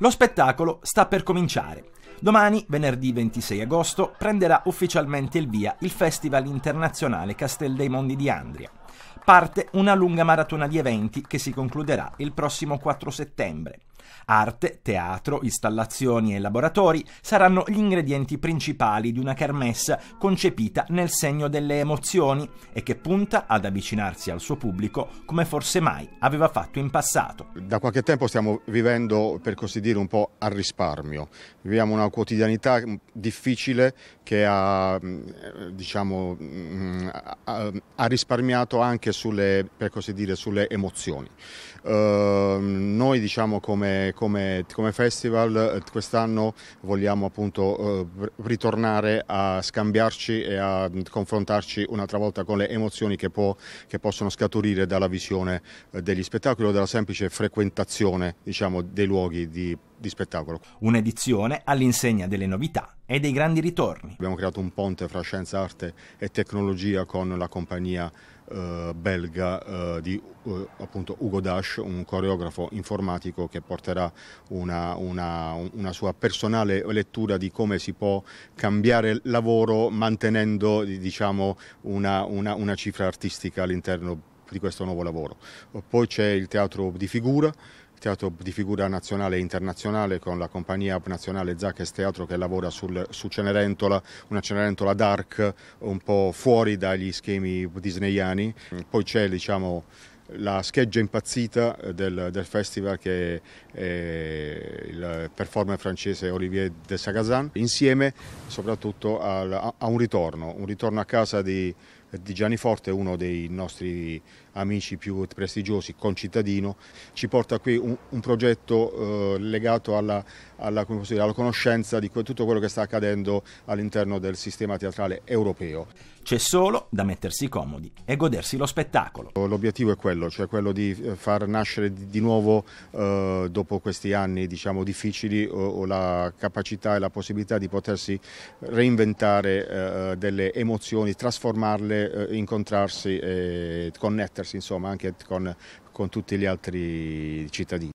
Lo spettacolo sta per cominciare. Domani, venerdì 26 agosto, prenderà ufficialmente il via il Festival internazionale Castel dei Mondi di Andria. Parte una lunga maratona di eventi che si concluderà il prossimo 4 settembre. Arte, teatro, installazioni e laboratori saranno gli ingredienti principali di una kermesse concepita nel segno delle emozioni e che punta ad avvicinarsi al suo pubblico come forse mai aveva fatto in passato. Da qualche tempo stiamo vivendo, per così dire, un po' al risparmio. Viviamo una quotidianità mm, difficile che ha, mm, diciamo, mm, ha risparmiato anche sulle, per così dire, sulle emozioni. Ehm, noi diciamo come come, come, festival eh, quest'anno vogliamo appunto eh, ritornare a scambiarci e a confrontarci un'altra volta con le emozioni che, può, che possono scaturire dalla visione eh, degli spettacoli o dalla semplice frequentazione diciamo, dei luoghi di di spettacolo. Un'edizione all'insegna delle novità e dei grandi ritorni. Abbiamo creato un ponte fra scienza, arte e tecnologia con la compagnia eh, belga eh, di eh, appunto Ugo Dash, un coreografo informatico che porterà una, una, una, sua personale lettura di come si può cambiare lavoro mantenendo diciamo, una, una cifra artistica all'interno di questo nuovo lavoro. Poi c'è il teatro di figura, teatro di figura nazionale e internazionale con la compagnia nazionale Zacches Teatro che lavora sul, su Cenerentola, una Cenerentola dark un po' fuori dagli schemi disneyani. Poi c'è diciamo, la scheggia impazzita del, del festival che è il performer francese Olivier de Sagazan, insieme soprattutto al, a, a un ritorno, un ritorno a casa di di Gianni Forte, uno dei nostri amici più prestigiosi, concittadino, ci porta qui un, un progetto eh, legato alla, alla, dire, alla, conoscenza di que tutto quello che sta accadendo all'interno del sistema teatrale europeo. C'è solo da mettersi comodi e godersi lo spettacolo. L'obiettivo è quello, cioè quello di eh, far nascere di nuovo, eh, dopo questi anni diciamo, difficili, o, o la capacità e la possibilità di potersi reinventare eh, eh delle emozioni, trasformarle poter eh, incontrarsi e connettersi insomma, anche con, con tutti gli altri cittadini.